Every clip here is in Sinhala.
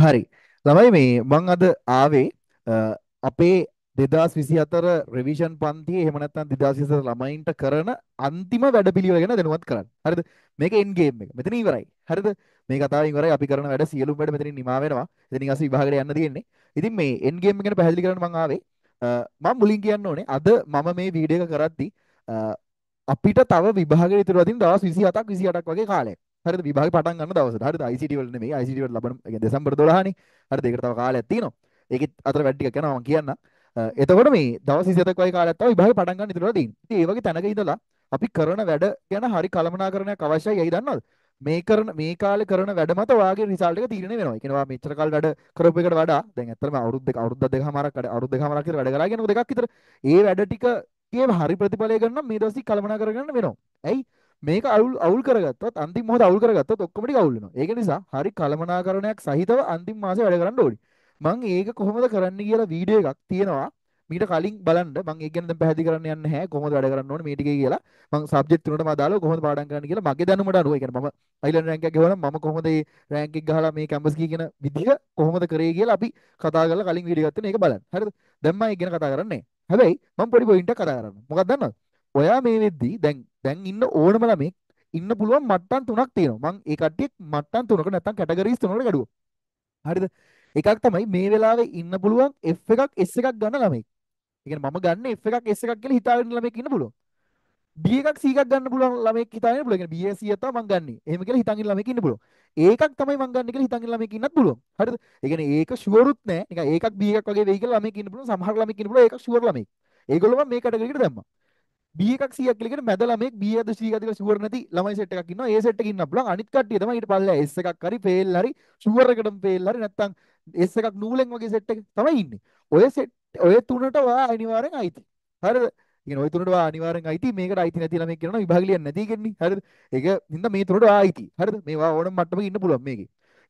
හරි. ළමයි මේ මං අද ආවේ අපේ 2024 රිවිෂන් පන්තියේ එහෙම නැත්නම් 2024 ළමයින්ට කරන අන්තිම වැඩපිළිවෙල ගැන දැනුවත් කරන්න. හරිද? මේක end game එක. මෙතන ඉවරයි. හරිද? මේ කතාව ඉවරයි. අපි කරන වැඩ සියලුම වැඩ මෙතනින් නිමා වෙනවා. ඉතින් ඊගාස විභාගයට යන්න තියෙන්නේ. ඉතින් මේ end game එක ගැන පැහැදිලි කරන්න මං ආවේ. මම මුලින් කියන්න ඕනේ අද මම මේ වීඩියෝ එක කරද්දී අපිට තව විභාග ඉතුරුවතින් දවස් විසි අතක් විසි අටක් වගේ කාලයක් හරි විභාග පටන් ගන්න දවස හරි ICT වලට මේ ICT වලට ලබන ඒ කියන්නේ දෙසැම්බර් 12 නේ හරි දෙකට තව කාලයක් තියෙනවා ඒකෙත් අතර වැඩි ටිකක් යනවා මම කියන්න එතකොට මේ දවස් 27ක් වගේ කාලයක් තව විභාග පටන් ගන්න ඉතුරුලා තියෙනවා ඉතින් ඒ වගේ තැනක ඉඳලා අපි කරන වැඩ ගැන හරි කලමනාකරණයක් අවශ්‍යයි ඇයි දන්නවද මේ කරන මේ කාලේ කරන වැඩ මත ඔයාගේ රිසල්ට් එක තීරණය වෙනවා. ඒ කියනවා මෙච්චර කාල වැඩ කරපු එකට වඩා දැන් ඇත්තටම අවුරුදු දෙක අවුරුදු දෙකමාරක් අවුරුදු දෙකමාරක් විතර වැඩ කරාගෙන දෙකක් විතර ඒ වැඩ ටික කියේ හරි ප්‍රතිඵලය ගන්න මේ දවස්වල කලමනා කරගන්න වෙනවා. ඇයි? මේක අවුල් අවුල් කරගත්තොත් අන්තිම මොහොත අවුල් කරගත්තොත් ඔක්කොම ටික අවුල් වෙනවා. ඒක නිසා හරි කලමනාකරණයක් සහිතව අන්තිම මාසේ වැඩ කරන්න ඕනි. මම ඒක කොහොමද කරන්න කියලා වීඩියෝ එකක් තියෙනවා. මීට කලින් බලන්න මම ඒක ගැන දැන් පැහැදිලි කරන්න යන්නේ නැහැ. කොහොමද වැඩ කරන්න ඕනේ මේ ටිකේ කියලා. මම සබ්ජෙක්ට් තුනටම අදාළව කොහොමද පාඩම් කරන්න කියලා මගේ දැනුමට අනුව. ඒ කියන්නේ මම අයිලන්ඩ් රැන්ක් එක ගෙවලා මම කොහොමද මේ රැන්ක් එක ගහලා මේ කැම්පස් කී කියන විදිහ කොහොමද කරේ කියලා අපි කතා කරලා කලින් වීඩියෝ එකක් තියෙනවා. ඒක බලන්න. හරිද? දැන් මම ඒක ගැන කතා කරන්නේ නැහැ. හැබැයි මම පොඩි පොයින්ට් එකක් කතා කරන්න. මොකක්ද දන්නවද? ඔයා මේ වෙද්දී දැන් දැන් ඉන්න ඕනම ළමෙක් ඉන්න පුළුවන් මට්ටම් තුනක් තියෙනවා. මං ඒ කට්ටියක් මට්ටම් තුනකට නැත්තම් කැටගරීස් තුනකට ගැඩුවා. හරිද? එකක් තමයි මේ වෙලාවේ ඉන්න පුළුවන් F එකක් S එකක් ගන්න ළමෙක්. ඒ කියන්නේ මම ගන්න F එකක් S එකක් කියලා හිතාගෙන ළමෙක් ඉන්න පුළුවන්. B එකක් C එකක් ගන්න පුළුවන් ළමෙක් හිතාගෙන පුළුවන්. ඒ කියන්නේ B C එකක් මං ගන්නෙ. එහෙම කියලා හිතන්ගෙන ළමෙක් ඉන්න පුළුවන්. ඒකක් තමයි මං ගන්න කියලා හිතන්ගෙන ළමෙක් ඉන්නත් පුළුවන්. හරිද? ඒ කියන්නේ ඒක ෂුවරුත් නෑ. නිකන් ඒකක් B එකක් වගේ වෙයි කියලා ළමෙක් ඉන්න පුළුවන්. සමහර ළමෙක් ඉන්න පුළුවන් ඒකක් ෂුවර් ළමෙක්. ඒගොල්ලෝ මම මේ කැටගරියකට දැම්මා. B එකක් 100ක් කියලා කියන මැද ළමෙක් B එකද C එකද කියලා ෂුවර් නැති ළමයි සෙට් එකක් ඉන්නවා. ඒ සෙට් එකේ ඉන්න පුළුවන් අනිත් කට්ටිය තමයි ඊට පස්සේ S එකක් හරි ෆේල් හරි ෂුවර් එකටම ෆේල් හරි නැත්තම් S එකක් නූලෙන් වගේ සෙට් එක තමයි ඉන්නේ. ඔය සෙට් ඔය තුනට ඔයා අනිවාර්යෙන් අයිති. හරිද? කියන ඔය තුනට අනිවාර්යෙන් අයිති මේකට අයිති නැති ළමෙක් කියනවා විභාග ලියන්න නැති කියන්නේ හරිද ඒක හින්දා මේ තුනට ආයිති හරිද මේවා ඕනම මට්ටමක ඉන්න පුළුවන් මේකේ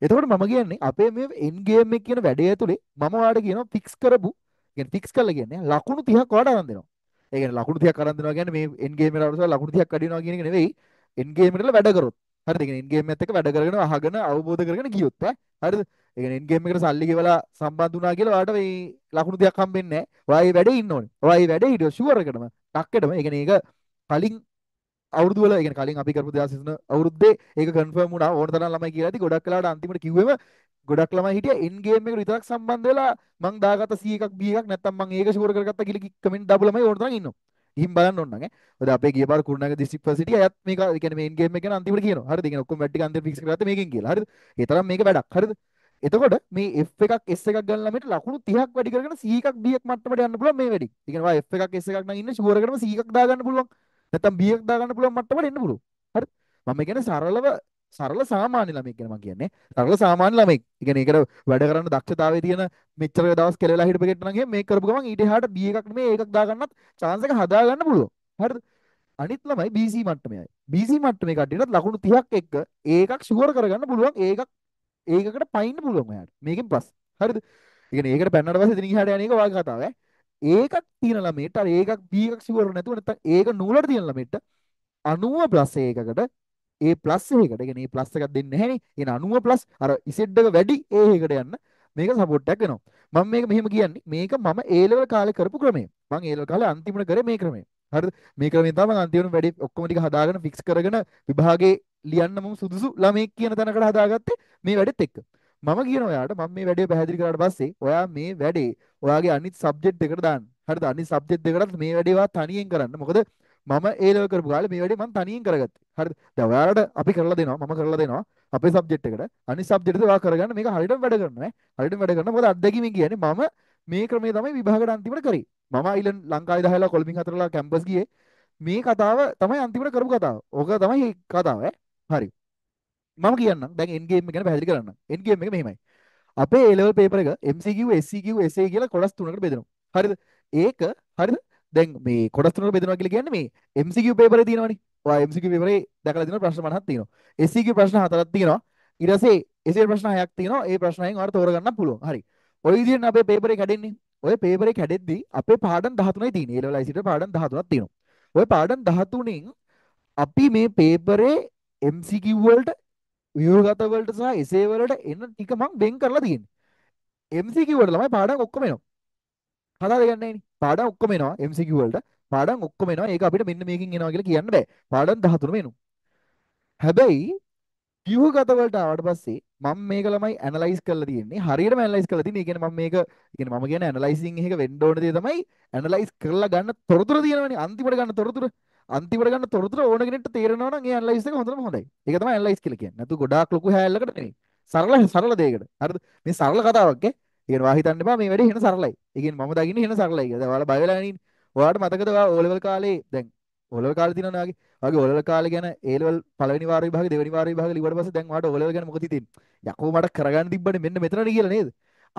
එතකොට මම කියන්නේ අපේ මේ end game එක කියන වැඩේ ඇතුලේ මම ඔයාලට කියනවා fix කරපු කියන්නේ fix කරලා කියන්නේ ලකුණු 30ක් ඔයාලට අරන් දෙනවා ඒ කියන්නේ ලකුණු 30ක් අරන් දෙනවා කියන්නේ මේ end game එකට අවසාන ලකුණු 30ක් අඩිනවා කියන එක නෙවෙයි end game එකටලා වැඩ කරොත් හරිද ඒ කියන්නේ end game එකත් එක්ක වැඩ කරගෙන අහගෙන අවබෝධ කරගෙන ගියොත් හරිද ඒ කියන්නේ end game එකට සල්ලි ගෙවලා සම්බන්ධ වුණා කියලා ඔයාලට මේ ලකුණු 30ක් හම්බෙන්නේ නැහැ ඔයා මේ වැඩේ ඉන්න ඕනේ ඔයා මේ වැඩේ හිටියොත් ෂුවර් එකටම ටක්කටම ඒ කියන්නේ ඒක කලින් අවුරුදු වල ඒ කියන්නේ කලින් අපි කරපු 2023 අවුරුද්දේ ඒක කන්ෆර්ම් වුණා ඕන තරම් ළමයි කියලා ඇති ගොඩක් වෙලාවට අන්තිමට කිව්වෙම ගොඩක් ළමයි හිටියා end game එකට විතරක් සම්බන්ධ වෙලා මං දාගත්ත 100 එකක් 20 එකක් නැත්තම් මං ඒක ෂුවර් කරගත්තා කියලා කමෙන්ට් දාපු ළමයි ඕන තරම් ඉන්නවා. ගිහින් බලන්න ඕන නං ඈ. ඔය අපේ ගිය පාර කුරුණාගල district first හිටියා. එයත් මේක ඒ කියන්නේ main game එක ගැන අන්තිමට කියනවා. හරිද? ඒ කියන්නේ ඔක්කොම වැඩ ටික අන්තිමට fix කරගත්තා මේකෙන් කියලා. හරිද? ඒ තරම් මේක වැඩක්. හරිද? එතකොට මේ F එකක් S එකක් ගන්න ළමයට ලකුණු 30ක් වැඩි කරගෙන 100 එකක් B එකක් මට්ටමට යන්න පුළුවන් මේ වැඩි. ඒ කියන්නේ වා F එකක් S එකක් නම් ඉන්නේ ෂුවර් එකටම 100 එකක් දාගන්න පුළුවන්. නැත්තම් B එකක් දාගන්න පුළුවන් මට්ටමට එන්න පුළුවන්. හරිද? මම කියන්නේ සරලව සරල සාමාන්‍ය ළමෙක් ගැන මම කියන්නේ. සරල සාමාන්‍ය ළමෙක්. ඉගෙන ඒකට වැඩ කරන්න දක්ෂතාවයේ තියෙන මෙච්චර දවස් කෙලවෙලා හිටපු කෙනා නම් එහෙම මේක කරපු ගමන් ඊට එහාට B එකක් නෙමෙයි A එකක් දාගන්නත් chance එක හදා ගන්න පුළුවන්. හරිද? අනිත් ළමයි BC මට්ටමේයි. BC මට්ටමේ කට්ටියටත් ලකුණු 30ක් එක්ක A එකක් ෂුවර් කරගන්න පුළුවන්. A එකක් A එකකට පයින්න පුළුවන් එයාට. මේකෙන් ප්ලස්. හරිද? ඉගෙන ඒකට පැනනට පස්සේ ඉතින් ඉහාට යන එක වාගේ කතාව ඈ. ඒකක් තියෙන ළමයට අර ඒකක් B එකක් ෂුවර් නැතුව නැත්නම් ඒක නූලට තියෙන ළමයට 90 ප්ලස් ඒකකට A+ එකකට. ඒ කියන්නේ A+ එකක් දෙන්නේ නැහෙනේ. එහෙනම් 90+ අර Z එක වැඩි A එකට යන්න මේක සපෝට් එකක් වෙනවා. මම මේක මෙහෙම කියන්නේ මේක මම A level කාලේ කරපු ක්‍රමය. මම A level කාලේ අන්තිමට කරේ මේ ක්‍රමය. හරිද? මේ ක්‍රමයෙන් තමයි මම අන්තිමට වැඩි ඔක්කොම ටික හදාගෙන ෆික්ස් කරගෙන විභාගේ ලියන්න මම සුදුසු ළමෙක් කියන තැනකට හදාගත්තේ මේ වැඩෙත් එක්ක. මම කියන ඔයාට මම මේ වැඩේ පැහැදිලි කරාට පස්සේ ඔයා මේ වැඩේ ඔයාගේ අනිත් සබ්ජෙක්ට් එකට දාන්න. හරිද? අනිත් සබ්ජෙක්ට් එකටත් මේ වැඩේ ඔයා තනියෙන් කරන්න. මොකද මම ඒ ලෙවල් කරපු කාලේ මේ වැඩේ මම තනියෙන් කරගත්තා. හරිද? දැන් ඔයාලට අපි කරලා දෙනවා මම කරලා දෙනවා අපේ සබ්ජෙක්ට් එකට. අනිත් සබ්ජෙක්ට් එක ඔයා කරගන්න මේක හරියටම වැඩ කරනවා ඈ. හරියටම වැඩ කරනවා. මොකද අත්දැකීමෙන් කියන්නේ මම මේ ක්‍රමයේ තමයි විභාගට අන්තිමට කරේ. මම ඊළඟ ලංකාවේ 10ලා කොළඹින් 4ලා කැම්පස් ගියේ. මේ කතාව තමයි අන්තිමට කරපු කතාව. ඕක තමයි කතාව ඈ. හරි. මම කියන්නම් දැන් end game එක ගැන පැහැදිලි කරන්න. end game එක මෙහෙමයි. අපේ A level paper එක MCQ, SCQ, SA කියලා කොටස් තුනකට බෙදෙනවා. හරිද? ඒක හරිද? දැන් මේ කොටස් තුනකට බෙදනවා කියලා කියන්නේ මේ MCQ paper එකේ තියෙනවනේ. ඔයා MCQ paper එකේ දැකලා තියෙන ප්‍රශ්න 50ක් තියෙනවා. SCQ ප්‍රශ්න හතරක් තියෙනවා. ඊට පස්සේ එසේ ප්‍රශ්න හයක් තියෙනවා. ඒ ප්‍රශ්න හයෙන් ඔයාලට තෝරගන්න පුළුවන්. හරි. ඔය විදිහට අපේ paper එක හැදෙන්නේ. ඔය paper එක හැදෙද්දී අපේ පාඩම් 13යි තියෙන්නේ. ඒ level ICT පාඩම් 13ක් තියෙනවා. ඔය පාඩම් 13න් අපි මේ paper එකේ MCQ වලට ව්‍යුහගත වලට සහ එසේ වලට එන ටික මම වෙන් කරලා තියෙන්නේ. MCQ වල ළමයි පාඩම් ඔක්කොම එනවා. කතා දෙයක් නැහැ නේ. පාඩම් ඔක්කොම එනවා MCQ වලට. පාඩම් ඔක්කොම එනවා. ඒක අපිට මෙන්න මේකෙන් එනවා කියලා කියන්න බෑ. පාඩම් 13 වෙනු. හැබැයි ව්‍යුහගත වලට ආවට පස්සේ මම මේක ළමයි ඇනලයිස් කරලා තියෙන්නේ. හරියටම ඇනලයිස් කරලා තියෙන්නේ. ඒ කියන්නේ මම මේක කියන්නේ මම කියන ඇනලයිසින් එක වෙන්න ඕන දේ තමයි ඇනලයිස් කරලා ගන්න තොරතුරු තියෙනවනේ. අන්තිමට ගන්න තොරතුරු. අන්තිමට ගන්න තොරතුරු ඕන කෙනෙක්ට තේරෙනවා නම් ඒ ඇනලයිස් එක හොඳටම හොඳයි. ඒක තමයි ඇනලයිස් කියලා කියන්නේ. නැතු ගොඩාක් ලොකු හැල්ලකට නෙමෙයි. සරල සරල දෙයකට. හරිද? මේ සරල කතාවක් ඈ. ඒ කියන්නේ ඔයා හිතන්න එපා මේ වැඩේ හෙන සරලයි. ඒ කියන්නේ මම දකින්නේ හෙන සරලයි කියලා. දැන් ඔයාලා බය වෙලා ඉන්නේ. ඔයාට මතකද ඔයා O level කාලේ දැන් O level කාලේ තියෙනවනේ ඔයාගේ. ඔයාගේ O level කාලේ ගැන A level පළවෙනි වාර විභාගේ දෙවෙනි වාර විභාගේ ලිව්වට පස්සේ දැන් ඔයාට O level ගැන මොකද හිතෙන්නේ? යකෝ මට කරගන්න තිබ්බනේ මෙන්න මෙතනනේ කියලා නේද?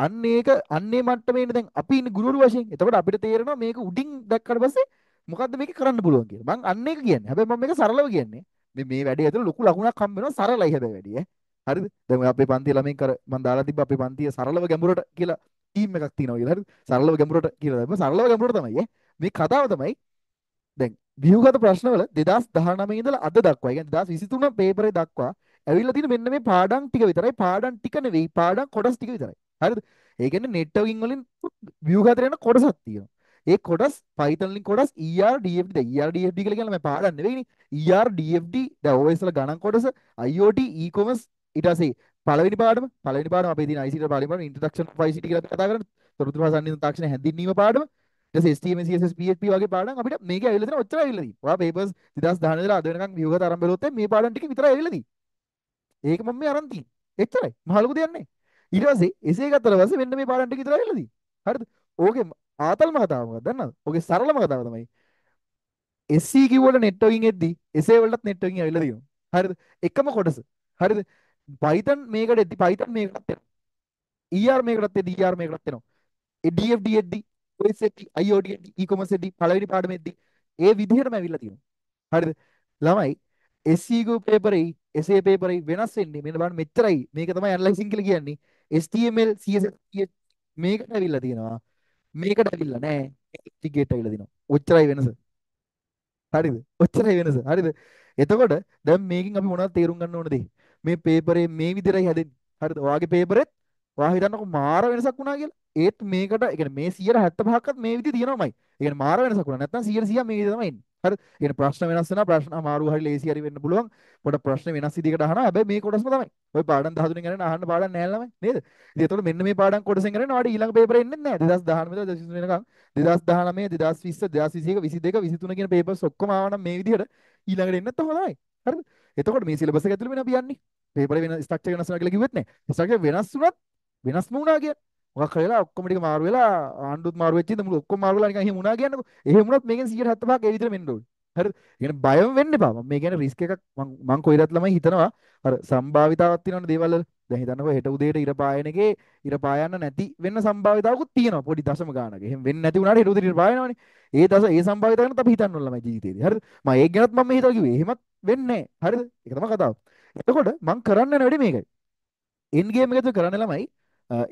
අන්න ඒක අන්නේ මට්ටමේනේ දැන් අපි ඉන්නේ ගුරුවරු වශයෙන්. එතකොට අපිට තේරෙනවා මේක උඩින් දැක්කට පස්සේ මොකද්ද මේක කරන්න පුළුවන් කියලා. මං අන්න ඒක කියන්නේ. හැබැයි මම මේක සරලව කියන්නේ. මේ මේ වැඩේ ඇතුළේ ලොකු ලකුණක් හම්බ වෙනවා සරලයි හැබැයි වැඩි ඈ. හරිද? දැන් ඔය අපේ පන්තියේ ළමෙන් කර මම දාලා තිබ්බ අපේ පන්තිය සරලව ගැඹුරට කියලා ටීම් එකක් තියෙනවා කියලා හරිද? සරලව ගැඹුරට කියලා දැම්ම සරලව ගැඹුරට තමයි ඈ. මේ කතාව තමයි දැන් ව්‍යුහගත ප්‍රශ්නවල 2019 ඉඳලා අද දක්වා, يعني 2023 පේපරේ දක්වා ඇවිල්ලා තියෙන මෙන්න මේ පාඩම් ටික විතරයි. පාඩම් ටික නෙවෙයි, පාඩම් කොටස් ටික විතරයි. හරිද? ඒ කියන්නේ networking වලින් ව්‍යුහගත යන කොටසක් තියෙනවා. ඒ කොටස් Python වලින් කොටස් ER DFD දැන් ER DFD කියලා කියන්නේ මම පාඩම් නෙවෙයිනේ ER DFD දැන් OS වල ගණන් කොටස IoT e-commerce ඊට පස්සේ පළවෙනි පාඩම පළවෙනි පාඩම අපි දින ICT පළවෙනි පාඩම introduction of ICT කියලා අපි කතා කරන්නේ. තොරතුරු හා සංනිධාන තාක්ෂණ හැඳින්වීම පාඩම. ඊට පස්සේ HTML CSS PHP වගේ පාඩම් අපිට මේකේ ඇවිල්ලා තියෙන ඔච්චරයි ඇවිල්ලා තියෙන්නේ. ඔයා papers 2019 ඉඳලා අද වෙනකන් view එකට අරන් බලුවොත් මේ පාඩම් ටික විතරයි ඇවිල්ලා තියෙන්නේ. ඒක මම මේ අරන් තියෙන්නේ. එච්චරයි. මහ ලොකු දෙයක් නැහැ. ඊට පස්සේ එසේ ගත්තට පස්සේ මෙන්න මේ පාඩම් ටික විතරයි ඇවිල්ලා තියෙන්නේ. හරිද? ඕකේ ආතල්ම කතාව මොකක්ද දන්නවද? ඕකේ සරලම කතාව තමයි SC කිව්වට networking එද්දි SA වලටත් networking ඇවිල්ලා තියෙනවා. හරිද? එකම කොටස. හරිද? පයිතන් මේකට එද්දි පයිතන් මේකටත් එනවා ER මේකටත් එද්දි ER මේකටත් එනවා ඒ DFD එද්දි OS එද්දි IoT එද්දි e-commerce එද්දි පළවෙනි පාඩම එද්දි ඒ විදිහටම ඇවිල්ලා තියෙනවා හරිද ළමයි SE group පේපරේ SA පේපරේ වෙනස් වෙන්නේ මෙන්න බලන්න මෙච්චරයි මේක තමයි ඇනලයිසින් කියලා කියන්නේ HTML CSS මේකට ඇවිල්ලා තියෙනවා මේකට ඇවිල්ලා නෑ ටිකේට ඇවිල්ලා තියෙනවා ඔච්චරයි වෙනස හරිද ඔච්චරයි වෙනස හරිද එතකොට දැන් මේකෙන් අපි මොනවද තේරුම් ගන්න ඕනද මේ පේපරේ මේ විදිහටයි හැදෙන්නේ. හරිද? ඔයාගේ පේපරෙත් ඔයා හිතන්නකො මාර වෙනසක් වුණා කියලා. ඒත් මේකට ඒ කියන්නේ මේ 175ක්වත් මේ විදිහ තියෙනවමයි. ඒ කියන්නේ මාර වෙනසක් වුණා. නැත්නම් 100% මේ විදිහ තමයි එන්නේ. හරිද? ඒ කියන්නේ ප්‍රශ්න වෙනස් වෙනවා. ප්‍රශ්න අමාරු හරි ලේසි හරි වෙන්න පුළුවන්. පොඩ ප්‍රශ්න වෙනස් විදිහකට අහනවා. හැබැයි මේ කොටසම තමයි. ඔය පාඩම් 13 න් ගණන් අහන්න පාඩම් නැහැ ළමයි. නේද? ඉතින් ඒතකොට මෙන්න මේ පාඩම් කොටසෙන් කරගෙන ඔයාලට ඊළඟ පේපරේ එන්නේ නැහැ. 2018 ඉඳලා 2023 වෙනකම් 2019 2020 2021 22 23 කියන පේපර්ස් ඔක්කොම ආවනම් මේ විදිහට ඊළඟට එන්නත් හොඳයි. හරිද? එතකොට මේ සිලබස් එක ඇතුළේ මේ අපි යන්නේ. පේපරේ වෙන ස්ට්‍රක්චර් වෙනස් වෙනවා කියලා කිව්වෙත් නෑ. ස්ට්‍රක්චර් වෙනස් වුණත් වෙනස්ම වුණා කියන්නේ. මොකක් හරි වෙලා ඔක්කොම ටික මාරු වෙලා ආණ්ඩුත් මාරු වෙච්ච ඉඳ මුළු ඔක්කොම මාරු වෙලා නිකන් එහෙම වුණා කියන්නකො. එහෙම වුණත් මේකෙන් 175ක් ඒ විදිහට වෙන්න ඕනේ. හරිද? ඒ කියන්නේ බයම වෙන්න එපා. මම මේ කියන්නේ රිස්ක් එකක් මම මම කොහෙදත් ළමයි හිතනවා. අර සම්භාවිතාවක් තියෙනවනේ දේවල් වල. දැන් හිතන්නකො හෙට උදේට ඉර පායන එකේ ඉර පායන්න නැති වෙන්න සම්භාවිතාවකුත් තියෙනවා. පොඩි දශම ගානක. එහෙම වෙන්නේ නැති වුණාට හෙට උදේට ඉර පායනවනේ. ඒ දස ඒ සම්භාවිතාව ගැන අපි හිතන්න ඕන ළමයි ජීවිතේදී. හරිද? මම ඒක ගැනත් මම හිතලා කිව්වේ. එහෙමත් වෙන්නේ නැහැ. හරිද? ඒක තමයි කතාව. එතකොට මං කරන්න යන වැඩේ මේකයි. end game එකද කරන්න ළමයි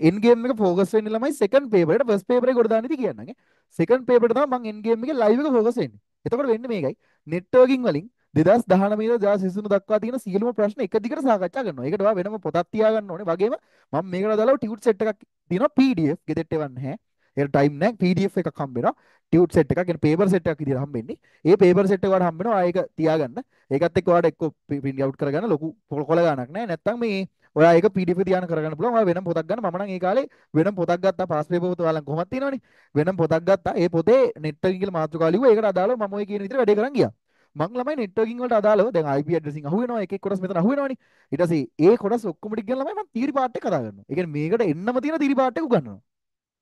end game එක focus වෙන්න ළමයි second paper එකට first paper එක ගොඩ දාන්න ඉති කියන්නේ. second paper එකට තමයි මං end game එකේ live එක focus වෙන්නේ. එතකොට වෙන්නේ මේකයි. networking වලින් 2019 ඉඳලා 2023 දක්වා තියෙන සියලුම ප්‍රශ්න එක දිගට සාකච්ඡා කරනවා. ඒකට වෙනම පොතක් තියාගන්න ඕනේ. වගේම මම මේකට දාලා ටියුට් සෙට් එකක් දෙනවා PDF ගෙදෙට්ට එවන්නේ නැහැ. එයාට ටයිම් නැහැ PDF එකක් හම්බෙනවා ටියුට් සෙට් එකක් කියන්නේ පේපර් සෙට් එකක් විදිහට හම්බෙන්නේ ඒ පේපර් සෙට් එක ඔයාලට හම්බෙනවා ආයෙක තියාගන්න ඒකත් එක්ක ඔයාලට එක්ක print out කරගන්න ලොකු කොල ගාණක් නැහැ නැත්තම් මේ ඔයා ඒක PDF තියාගෙන කරගන්න පුළුවන් ඔයා වෙනම පොතක් ගන්න මම නම් ඒ කාලේ වෙනම පොතක් ගත්තා පාස් පේපර් පොත ඔයාලන් කොහොමද තියෙනවනේ වෙනම පොතක් ගත්තා ඒ පොතේ networking කියලා මාතෘකාව ලිව්වා ඒකට අදාළව මම ඔය කියන විදිහට වැඩේ කරන් ගියා මං ළමයි networking වලට අදාළව දැන් IP addressing අහු වෙනවා එක එක කොටස් මෙතන අහු වෙනවනේ ඊට පස්සේ ඒ කොටස් ඔක්කොම ටික ගියන් ළමයි මම theory part එක කතා කරනවා. ඒ කියන්නේ මේකට එන්නම තියෙන theory part එක උගන්වනවා.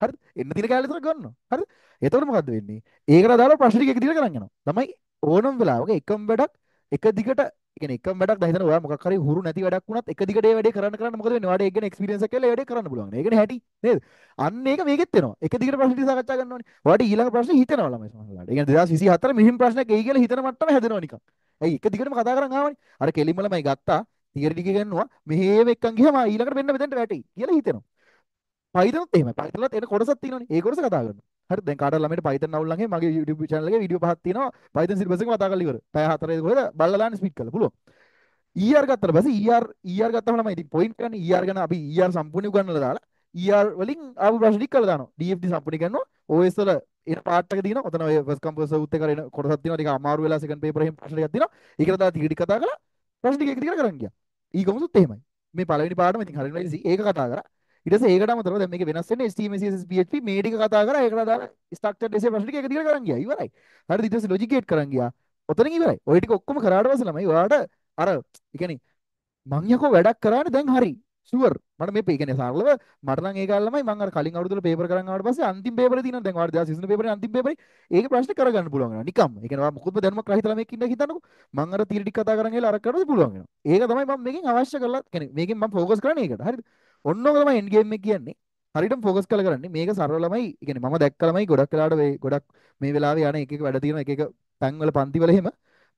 හරි එන්න තින කෑලෙතර ගන්න හරි එතවට මොකක්ද වෙන්නේ ඒකට දාලා ප්‍රශ්නික එක දිගට කරන් යනවා තමයි ඕනම වෙලාවක එකම වැඩක් එක දිගට කියන්නේ එකම වැඩක් දැන් හිතන ඔයා මොකක් හරි හුරු නැති වැඩක් වුණත් එක දිගට ඒ වැඩේ කරන්න කරන්න මොකද වෙන්නේ ඔයාට ඒක ගැන එක්ස්පීරියන්ස් එකක් කියලා ඒ වැඩේ කරන්න පුළුවන් ඒකනේ හැටි නේද අන්න ඒක මේකෙත් වෙනවා එක දිගට ප්‍රශ්න ටික සාකච්ඡා කරන්න ඕනේ ඔයාට ඊළඟ ප්‍රශ්නේ හිතනවා ළමයි සමහරවල්ලාට ඒ කියන්නේ 2024 මෙහිම ප්‍රශ්නයක් එයි කියලා හිතන මට්ටම හැදෙනවා නිකන් ඇයි එක දිගටම කතා කරන් ආවනේ අර කෙලිම ළමයි ගත්තා තියරිටික ගන්නවා මෙහෙම එක්කන් ගිහම ඊළඟට මෙන්න මෙතෙන්ට වැටෙයි කියලා හිතෙනවා පයිතනත් එහෙම පයිතනත් එන කොටසක් තියෙනවනේ ඒ කොටස කතා කරනවා හරි දැන් කාටද ළමයට පයිතන අවුල්ලන්ගේ මගේ YouTube channel එකේ වීඩියෝ පහක් තියෙනවා පයිතන සිලබස් එක කතා කරලා ඉවර පැය හතරේ කොහෙද බල්ලා දාන්න ස්පීඩ් කරලා පුළුවන් ER ගත්තට පස්සේ ER ER ගත්තම තමයි ඉතින් point ගන්න ER ගැන අපි ER සම්පූර්ණ උගන්වලා දාලා ER වලින් ආපු ප්‍රශ්න ටික කරලා දානවා DFT සම්පූර්ණ කරනවා OS වල එන පාට් එක දිනවා ඔතන ඔය first come first serve කරේ කොටසක් දිනවා ටික අමාරු වෙලා second paper එහෙම ප්‍රශ්න ටිකක් දිනවා ඒකට දාලා ටික ටික කතා කරලා ප්‍රශ්න ටික එක දිගට කරන් ගියා e-commerce උත් එහෙමයි මේ පළවෙනි පාඩම ඉතින් හරියටම ඒක කතා කරා ඊට පස්සේ ඒකට අමතරව දැන් මේක වෙනස් වෙන්නේ HTML CSS PHP මේ ටික කතා කරා ඒකට අදාළ structured essay ප්‍රශ්න ටික එක දිගට කරන් ගියා ඉවරයි හරිද ඊට පස්සේ logicate කරන් ගියා ඔතනින් ඉවරයි ඔය ටික ඔක්කොම කරාට පස්සේ ළමයි ඔයාලට අර ඒ කියන්නේ මං යකෝ වැඩක් කරානේ දැන් හරි ෂුවර් මට මේ ඒ කියන්නේ සරලව මට නම් ඒ කාලේ ළමයි මං අර කලින් අවුරුද්දේ පේපර් කරන් ආවට පස්සේ අන්තිම පේපරේ තියෙනවා දැන් වාර 2000 පේපරේ අන්තිම පේපරේ ඒකේ ප්‍රශ්න කරගන්න පුළුවන් වෙනවා නිකම්ම ඒ කියන්නේ මොකද දැනුමක් රහිත ළමයෙක් ඉන්න හිතන්නකෝ මං අර තීර ටික කතා කරන් ගිහලා අර කරනද පුළුවන් වෙනවා ඒක තමයි මම මේකෙන් අවශ්‍ය කරලා කියන්නේ මේකෙන් මම ફોකස් කරන්නේ ඒකට හරිද ඔන්නෝක තමයි එන්ඩ් ගේම් එක කියන්නේ. හරියටම ફોකස් කරලා කරන්නේ. මේක සරලමයි. يعني මම දැක්කලමයි ගොඩක් වෙලාට මේ ගොඩක් මේ වෙලාවේ යන එක එක වැඩ තියෙන එක එක තැන්වල පන්තිවල එහෙම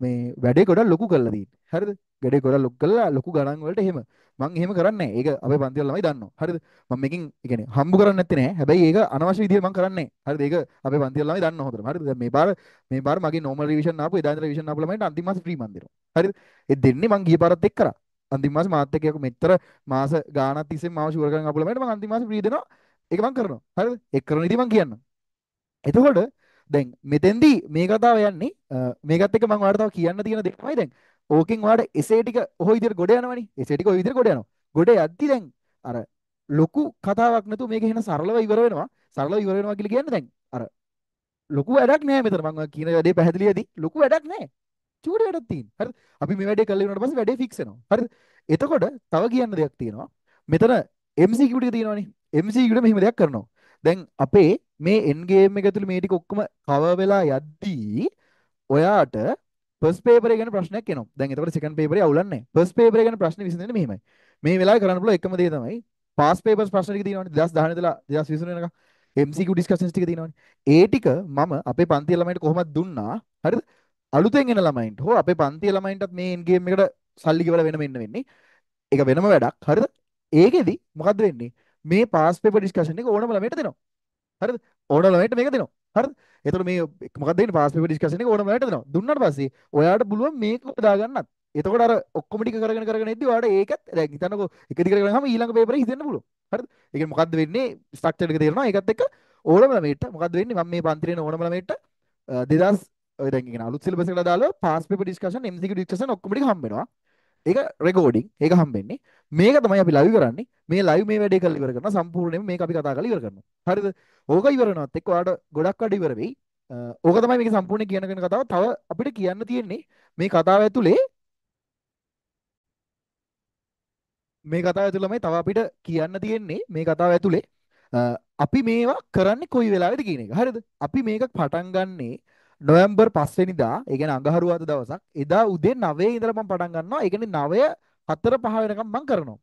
මේ වැඩේ ගොඩක් ලොකු කරලා තියෙන්නේ. හරිද? වැඩේ ගොඩක් ලොකු කරලා ලොකු ගණන් වලට එහෙම මං එහෙම කරන්නේ නැහැ. ඒක අපේ පන්තිවල ළමයි දන්නවා. හරිද? මම මේකෙන් يعني හම්බ කරන්නේ නැත්තේ නෑ. හැබැයි ඒක අනවශ්‍ය විදිහට මං කරන්නේ නැහැ. හරිද? ඒක අපේ පන්තිවල ළමයි දන්නවා හොඳටම. හරිද? දැන් මේ පාර මේ පාර මගේ normal revision ආපු එදා ඉඳලා revision ආපු ළමයින්ට අන්තිම මාසේ free මන් දෙනවා. හරිද? ඒ දෙන්නේ මං ගිය පාරත් එක්ක කරා. අන්තිමාස මාතකයක මෙච්චර මාස ගානක් තිස්සේ මාව ෂුවර් කරන් අපලමට මම අන්තිමාස ෆ්‍රී දෙනවා ඒක මම කරනවා හරිද ඒක කරන ඉතින් මම කියන්නම් එතකොට දැන් මෙතෙන්දී මේ කතාව යන්නේ මේකත් එක්ක මම ඔයාලට තව කියන්න තියෙන දේ තමයි දැන් ඕකෙන් ඔයාලට එසේ ටික ඔය විදිහට ගොඩ යනවනේ එසේ ටික ඔය විදිහට ගොඩ යනවා ගොඩ යද්දි දැන් අර ලොකු කතාවක් නැතුව මේක එහෙන සරලව ඉවර වෙනවා සරලව ඉවර වෙනවා කියලා කියන්නේ දැන් අර ලොකු වැඩක් නෑ මෙතන මම කියන වැඩේ පැහැදිලියදී ලොකු වැඩක් නෑ චූට වැඩක් තියෙන හරි අපි මේ වැඩේ කරලා ඉවරනට පස්සේ වැඩේ ෆික්ස් වෙනවා හරි එතකොට තව කියන්න දෙයක් තියෙනවා මෙතන MCQ ටික තියෙනවානේ MCQ ට මෙහෙම දෙයක් කරනවා දැන් අපේ මේ end game එක ඇතුළේ මේ ටික ඔක්කොම cover වෙලා යද්දී ඔයාට පස් පේපර ගැන ප්‍රශ්නයක් එනවා. දැන් එතකොට සෙකන්ඩ් පේපරේ අවුලක් නැහැ. පස් පේපර ගැන ප්‍රශ්න විසඳෙන්නේ මෙහෙමයි. මේ වෙලාවේ කරන්න පුළුවන් එකම දේ තමයි පාස් පේපර්ස් ප්‍රශ්න ටික තියෙනවානේ 2019 ඉඳලා 2023 වෙනකම් MCQ discussions ටික තියෙනවානේ. ඒ ටික මම අපේ පන්ති ළමයින්ට කොහොමද දුන්නා? හරිද? අලුතෙන් එන ළමයින්ට හෝ අපේ පන්ති ළමයින්ටත් මේ එන්ගේම් එකට සල්ලි ගෙවලා වෙනම ඉන්න වෙන්නේ. ඒක වෙනම වැඩක්. හරිද? ඒකෙදි මොකද්ද වෙන්නේ? මේ පාස් පේපර් ඩිස්කෂන් එක ඕනම ළමයට දෙනවා. හරිද? ඕනම ළමයට මේක දෙනවා. හරිද? එතකොට මේ මොකක්ද වෙන්නේ පාස් පේපර් ඩිස්කෂන් එක ඕනම ළමයට දෙනවා. දුන්නාට පස්සේ ඔයාට පුළුවන් මේක දාගන්නත්. එතකොට අර ඔක්කොම ටික කරගෙන කරගෙන ඉද්දි ඔයාට ඒකත් දැන් හිතන්නකෝ එක දිගට කරගනහම ඊළඟ පේපරේ හිතෙන්න පුළුවන්. හරිද? ඒ කියන්නේ මොකද්ද වෙන්නේ? ස්ට්‍රක්චර් එක තේරෙනවා. ඒකත් එක්ක ඕනම ළමයට මොකද්ද වෙන්නේ? මම මේ පන්තිරේන ඕනම ළමයට 2000 ඔය දැන් කියන අලුත් සිලබස් එකට දාලා pass paper discussion MCQ discussion ඔක්කොම ටික හම්බ වෙනවා. ඒක රෙකෝඩින් ඒක හම්බෙන්නේ. මේක තමයි අපි ලයිව් කරන්නේ. මේ ලයිව් මේ වැඩේ කරලා ඉවර කරනවා සම්පූර්ණයෙන්ම මේක අපි කතා කරලා ඉවර කරනවා. හරිද? ඕක ඉවර වෙනවත් එක්ක ඔයාලට ගොඩක් වැඩ ඉවර වෙයි. ඕක තමයි මේක සම්පූර්ණ කියන කෙන කතාව. තව අපිට කියන්න තියෙන්නේ මේ කතාව ඇතුලේ මේ කතාව ඇතුළමයි තව අපිට කියන්න තියෙන්නේ මේ කතාව ඇතුලේ අපි මේවා කරන්නේ කොයි වෙලාවෙද කියන එක. හරිද? අපි මේක පටන් ගන්නේ නොවැම්බර් 5 වෙනිදා, ඒ කියන්නේ අඟහරුවාද දවසක්, එදා උදේ 9 ඉඳලා මම පටන් ගන්නවා. ඒ කියන්නේ 9 4 5 වෙනකම් මම කරනවා.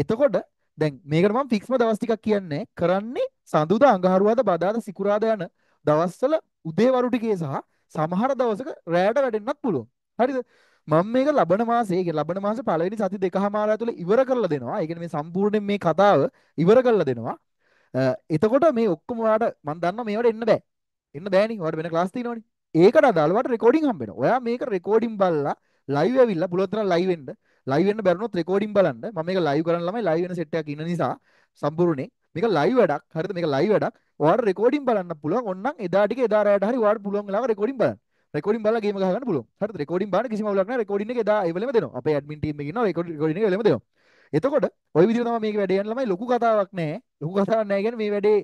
එතකොට දැන් මේකට මම ෆික්ස්ම දවස් ටිකක් කියන්නේ කරන්නේ සඳුදා අඟහරුවාදා බදාදා සිකුරාදා යන දවස්වල උදේ වරු ටිකේ සහ සමහර දවසක රැයට වැඩෙන්නත් පුළුවන්. හරිද? මම මේක ලබන මාසේ ඒ ලබන මාසේ පළවෙනි සති දෙකමාර ඇතුළේ ඉවර කරලා දෙනවා. ඒ කියන්නේ මේ සම්පූර්ණයෙන් මේ කතාව ඉවර කරලා දෙනවා. එතකොට මේ ඔක්කොම ඔයාලට මම දන්නවා මේවට එන්න බෑ. එන්න බෑනේ. ඔයාලට වෙන ක්ලාස් තියෙනවනේ. ඒකට අදාළව රෙකෝඩින් හම්බ වෙනවා. ඔයා මේක රෙකෝඩින් බලලා ලයිව් ඇවිල්ලා පුළුවන් තරම් ලයිව් වෙන්න. ලයිව් වෙන්න බැරුණොත් රෙකෝඩින් බලන්න. මම මේක ලයිව් කරන්න ළමයි ලයිව් වෙන සෙට් එකක් ඉන්න නිසා සම්පූර්ණේ මේක ලයිව් වැඩක්. හරිද? මේක ලයිව් වැඩක්. ඔයාලට රෙකෝඩින් බලන්න පුළුවන්. ඕන්නම් එදා ටික එදා රැයට හරි ඔයාලට පුළුවන් වෙලාව රෙකෝඩින් බලන්න. රෙකෝඩින් බලලා ගේම ගහගන්න පුළුවන්. හරිද? රෙකෝඩින් බලන්න කිසිම අවුලක් නැහැ. රෙකෝඩින් එක එදා ඒ වෙලෙම දෙනවා. අපේ ඇඩ්මින් ටීම් එකේ ඉන්නවා රෙකෝඩින් එක වෙලෙම දෙනවා. එතකොට ඔය විදිහට තමයි මේක වැඩේ යන ළමයි ලොකු කතාවක් නැහැ. ලොකු කතාවක් නැහැ කියන්නේ මේ වැඩේ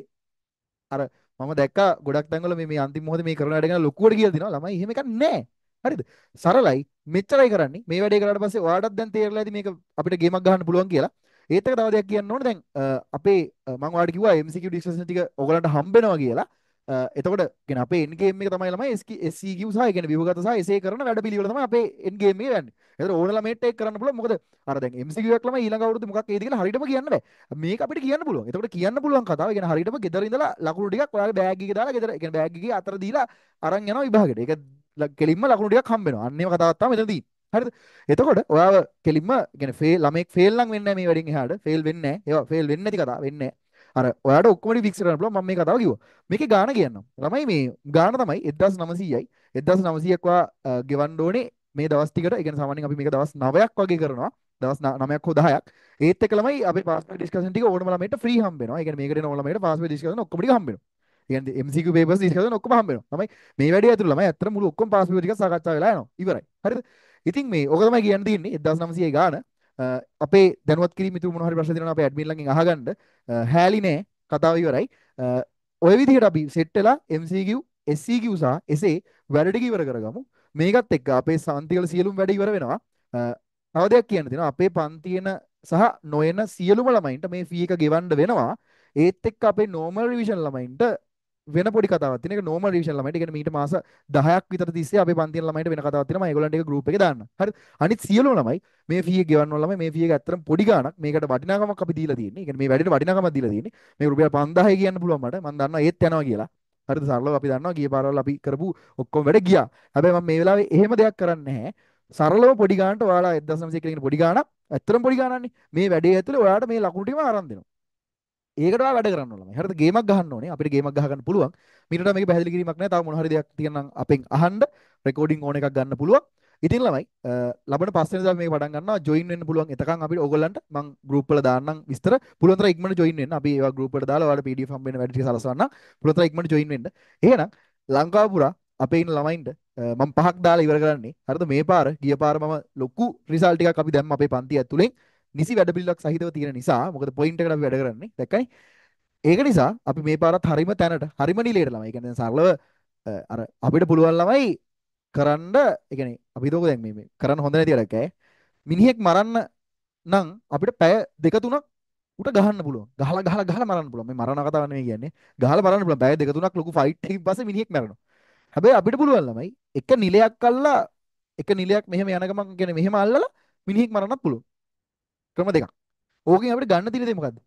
අර මම දැක්කා ගොඩක් තැන්වල මේ මේ අන්තිම මොහොතේ මේ කරන වැඩ ගැන ලොකුවට කියලා දෙනවා ළමයි එහෙම එකක් නැහැ හරිද සරලයි මෙච්චරයි කරන්නේ මේ වැඩේ කරාට පස්සේ ඔයාටත් දැන් තේරලා ඇති මේක අපිට ගේමක් ගහන්න පුළුවන් කියලා ඒත් එක තව දෙයක් කියන්න ඕනේ දැන් අපේ මම ඔයාලට කිව්වා MCQ discussion ටික ඔයගලන්ට හම්බ වෙනවා කියලා Uh, එතකොට ගෙන අපේ එන්ගේම් එක තමයි ළමයි SC කිව් සහ ගෙන විභගත සහ එසේ කරන වැඩ පිළිවෙල තමයි අපේ එන්ගේම් එක යන්නේ. ඒතර ඕන ළමයට ඒක කරන්න පුළුවන්. මොකද අර දැන් MCQ එකක් ළමයි ඊළඟ අවුරුද්ද මොකක් ඒද කියලා හරියටම කියන්න බෑ. මේක අපිට කියන්න පුළුවන්. එතකොට කියන්න පුළුවන් කතාව. ඒ කියන්නේ හරියටම ගෙදර ඉඳලා ලකුණු ටිකක් ඔයාගේ බෑග් එකේ දාලා ගෙදර ඒ කියන්නේ බෑග් එකේ අතර දීලා අරන් යනවා විභාගෙට. ඒක කෙලින්ම ලකුණු ටිකක් හම්බ වෙනවා. අන්න ඒව කතාවක් තමයි මෙතන තියෙන්නේ. හරිද එතකොට ඔයාව කෙලින්ම ගැන ෆේ ළමෙක් ෆේල්ලම් වෙන්න මේ වැඩින් එහාට ෆේල් වෙන්න ඒවා ෆේල් වෙන්න ඇති කතා වෙන්න අර ඔයාට ඔක්කොම ෆික්ස් කරන්න පුළුවන් මම මේ කතාව කිව්වා මේකේ ගාන කියන්නම් ළමයි මේ ගාන තමයි 1900යි 1900ක් වා ගෙවන්න ඕනේ මේ දවස් ටිකට ඒ කියන්නේ සාමාන්‍යයෙන් අපි මේක දවස් 9ක් වගේ කරනවා දවස් 9ක් හෝ 10ක් ඒත් එක ළමයි අපි පාස්වර්ඩ් ඩිස්කෂන් ටික ඕනම ළමයිට ෆ්‍රී හම්බ වෙනවා ඒ කියන්නේ මේකට එන ඕනම ළමයිට පාස්වර්ඩ් ඩිස්කෂන් ඔක්කොම ටික හම්බ වෙනවා ඒ MCQ papers discuss ඔක්කොම හම්බ වෙනවා. තමයි මේ වැඩේ ඇතුළේ ළමයි අතර මුළු ඔක්කොම පාස් පේපර් ටික සාකච්ඡා වෙලා යනවා. ඉවරයි. හරිද? ඉතින් මේ ඕක තමයි කියන්න තියෙන්නේ 1900 ගාන. අපේ දැනුවත් කිරීම ඉතුරු මොන හරි ප්‍රශ්න තියෙනවා අපේ ඇඩ්මින් ළඟින් අහගන්න හෑලි නෑ කතාව ඉවරයි ඔය විදිහට අපි සෙට් වෙලා MCQ SCQ සහ එසේ වැඩ ටික ඉවර කරගමු මේකත් එක්ක අපේ සාන්ති වල සියලුම වැඩ ඉවර වෙනවා තව දෙයක් කියන්න තියෙනවා අපේ පන්තියන සහ නොයන සියලුම ළමයින්ට මේ ෆී එක ගෙවන්න වෙනවා ඒත් එක්ක අපේ නෝමල් රිවිෂන් ළමයින්ට වෙන පොඩි කතාවක් තියෙන එක normal revision ළමයිට. ඒ කියන්නේ මීට මාස 10ක් විතර තිස්සේ අපේ පන්තියේ ළමයිට වෙන කතාවක් තියෙනවා. මම ඒගොල්ලන්ට ඒක group එකේ දාන්න. හරිද? අනිත් සියලුම ළමයි මේ fee එක ගෙවන්න ඕන ළමයි මේ fee එක ඇත්තටම පොඩි ගාණක්. මේකට වටිනාකමක් අපි දීලා තියෙන්නේ. ඒ කියන්නේ මේ වැඩේට වටිනාකමක් දීලා තියෙන්නේ. මේක රුපියල් 5000 කියන්න පුළුවන් මට. මම දන්නවා ඒත් යනවා කියලා. හරිද? සරලව අපි දන්නවා ගිය පාරවල් අපි කරපු ඔක්කොම වැඩ ගියා. හැබැයි මම මේ වෙලාවේ එහෙම දෙයක් කරන්නේ නැහැ. සරලව පොඩි ගාණට ඔයාලා 1900 කියලා කියන පොඩි ගාණක් ඇත්තටම පොඩි ගාණක්නේ. මේ වැඩේ ඇතුලේ ඔයාලට මේ ලකුණු ටිකම ආරම්භ දෙනවා. ඒකට වැඩ කරන්න ඕනේ. හරියට ගේමක් ගහන්න ඕනේ. අපිට ගේමක් ගහ ගන්න පුළුවන්. මීටට මේක පැහැදිලි කිරීමක් නැහැ. තව මොන හරි දෙයක් තියෙනම් අපෙන් අහන්න රෙකෝඩින් ඕන එකක් ගන්න පුළුවන්. ඉතින් ළමයි ලබන පස්සේ ඉඳලා මේක පටන් ගන්නවා. ජොයින් වෙන්න පුළුවන්. එතකන් අපිට ඕගොල්ලන්ට මම ගෲප් වල දාන්නම් විස්තර. පුළුවන් තරම් ඉක්මනට ජොයින් වෙන්න. අපි ඒවා ගෲප් වලට දාලා ඔයාලට PDF හම්බ වෙන වැඩ ටික සලසවන්න. පුළුවන් තරම් ඉක්මනට ජොයින් වෙන්න. එහෙනම් ලංකාව පුරා අපේ ඉන්න ළමයින්ට මම පහක් දාලා ඉවර කරන්නේ. හරිද? මේ පාර ගිය පාර මම ලොකු රිසල්ට් එකක් අපි දැම්ම අපේ පන්ති ඇතුලෙන්. නිසි වැඩපිළිවෙලක් සහිතව තියෙන නිසා මොකද පොයින්ට් එකට අපි වැඩ කරන්නේ දැක්කයි ඒක නිසා අපි මේ පාරත් හරිම තැනට හරිම නිලයට ළමයි. ඒ කියන්නේ සරලව අර අපිට පුළුවන් ළමයි කරන්න ඒ කියන්නේ අපි හිතමුකෝ දැන් මේ කරන්න හොඳ නැති වැඩක් ඇයි මිනිහෙක් මරන්න නම් අපිට පැය දෙක තුනක් උට ගහන්න පුළුවන්. ගහලා ගහලා ගහලා මරන්න පුළුවන්. මේ මරණ කතාව නෙමෙයි කියන්නේ. ගහලා මරන්න පුළුවන්. පැය දෙක තුනක් ලොකු ෆයිට් එකකින් පස්සේ මිනිහෙක් මැරෙනවා. හැබැයි අපිට පුළුවන් ළමයි එක නිලයක් අල්ලලා එක නිලයක් මෙහෙම යන ගමන් කියන්නේ මෙහෙම අල්ලලා මිනිහෙක් මරන්නත් පුළුවන්. ක්‍රම දෙකක්. ඕකෙන් අපිට ගන්න තියෙන දේ මොකද්ද?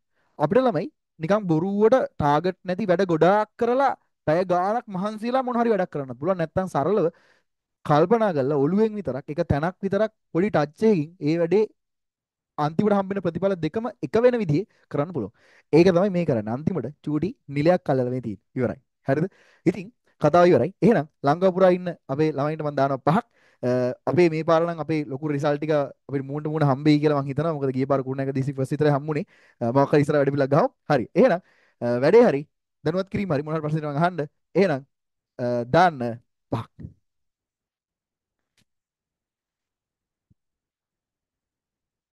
අපිට ළමයි නිකන් බොරුවට ටාගට් නැති වැඩ ගොඩාක් කරලා පැය ගාණක් මහන්සිලා මොන හරි වැඩක් කරන්න පුළුවන් නැත්නම් සරලව කල්පනා කරලා ඔළුවෙන් විතරක් එක තැනක් විතරක් පොඩි ටච් එකකින් ඒ වැඩේ අන්තිමට හම්බෙන ප්‍රතිඵල දෙකම එක වෙන විදිහේ කරන්න පුළුවන්. ඒක තමයි මේ කරන්නේ. අන්තිමට චූටි නිලයක් කල්ලලා මේ තියෙන්නේ. ඉවරයි. හරිද? ඉතින් කතාව ඉවරයි. එහෙනම් ලංකාව පුරා ඉන්න අපේ ළමයින්ට මම දානවා පහක්. අපේ මේ පාරන අප ලොක රිසල්ටික අප මුට මුණ හම්බේ කියලා හිතන මොකද ගේ පාර කුණ එක දිසි පසිතර හම්මුණේ මක ඉසර වැඩි පිලක් ගහව හරි එහෙනම් වැඩේ හරි දැනුවත් කිරීම හරි මොනවාට ප්‍රශ්නයක් අහන්න එහෙනම් දාන්න පහක්